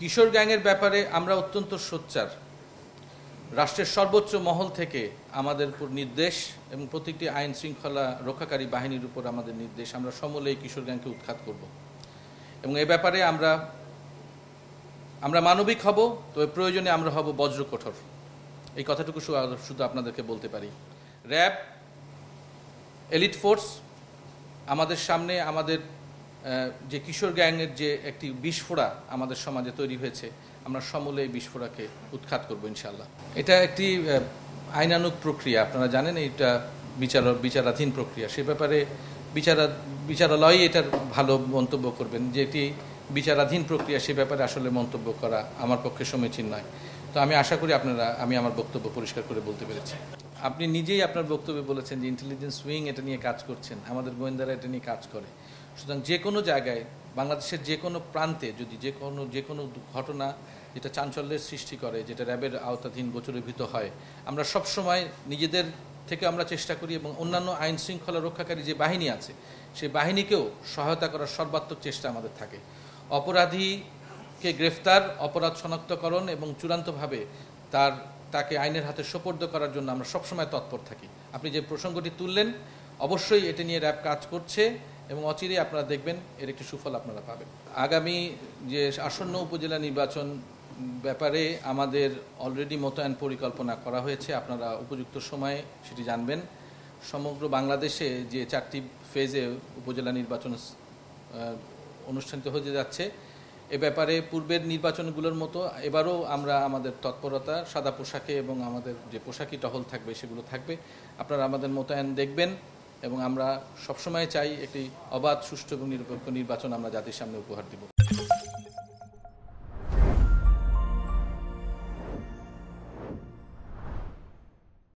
কিশোর গ্যাংয়ের ব্যাপারে আমরা অত্যন্ত সোচ্চার রাষ্ট্রের সর্বোচ্চ মহল থেকে আমাদের উপর নির্দেশ এবং প্রতিটি আইন শৃঙ্খলা রক্ষাকারী বাহিনীর উপর আমাদের নির্দেশ আমরা সমলে কিশোর গ্যাংকে উৎখাত করব এবং এ ব্যাপারে আমরা আমরা মানবিক হব তবে প্রয়োজনে আমরা হব বজ্র কঠোর এই কথাটুকু শুধু আপনাদেরকে বলতে পারি র্যাব এলিট ফোর্স আমাদের সামনে আমাদের যে কিশোর গ্যাংয়ের যে একটি বিস্ফোরা আমাদের সমাজে তৈরি হয়েছে আমরা সমলে এই বিস্ফোরাকে উৎখাত করব ইনশাল্লাহ এটা একটি আইনানুক প্রক্রিয়া আপনারা জানেন এইটা বিচার বিচারাধীন প্রক্রিয়া সে ব্যাপারে বিচারা বিচারালয়ে এটার ভালো মন্তব্য করবেন যে এটি বিচারাধীন প্রক্রিয়া সে ব্যাপারে আসলে মন্তব্য করা আমার পক্ষে সমীচীন নয় তো আমি আশা করি আপনারা আমি আমার বক্তব্য পরিষ্কার করে বলতে পেরেছি আপনি নিজেই আপনার বক্তব্যে বলেছেন যে ইন্টেলিজেন্স উইং এটা নিয়ে কাজ করছেন আমাদের গোয়েন্দারা এটা নিয়ে কাজ করে সুতরাং যে কোনো জায়গায় বাংলাদেশের যে কোনো প্রান্তে যদি যে কোনো যে কোনো ঘটনা যেটা চাঞ্চল্যের সৃষ্টি করে যেটা র্যাবের আওতাধীন গোচরীভূত হয় আমরা সবসময় নিজেদের থেকে আমরা চেষ্টা করি এবং অন্যান্য আইন শৃঙ্খলা রক্ষাকারী যে বাহিনী আছে সেই বাহিনীকেও সহায়তা করার সর্বাত্মক চেষ্টা আমাদের থাকে অপরাধীকে গ্রেফতার অপরাধ শনাক্তকরণ এবং চূড়ান্তভাবে তার তাকে আইনের হাতে সোপর্দ করার জন্য আমরা সবসময় তৎপর থাকি আপনি যে প্রসঙ্গটি তুললেন অবশ্যই এটা নিয়ে র্যাব কাজ করছে এবং অচিরেই আপনারা দেখবেন এর একটি সুফল আপনারা পাবেন আগামী যে আসন্ন উপজেলা নির্বাচন ব্যাপারে আমাদের অলরেডি মোতায়েন পরিকল্পনা করা হয়েছে আপনারা উপযুক্ত সময়ে সেটি জানবেন সমগ্র বাংলাদেশে যে চারটি ফেজে উপজেলা নির্বাচন অনুষ্ঠিত হতে যাচ্ছে এ ব্যাপারে পূর্বের নির্বাচনগুলোর মতো এবারও আমরা আমাদের তৎপরতা সাদা পোশাকে এবং আমাদের যে পোশাকি টহল থাকবে সেগুলো থাকবে আপনারা আমাদের মোতায়েন দেখবেন এবং আমরা সবসময় চাই একটি অবাধ সুষ্ঠু এবং নিরপেক্ষ নির্বাচন আমরা জাতির সামনে উপহার দিব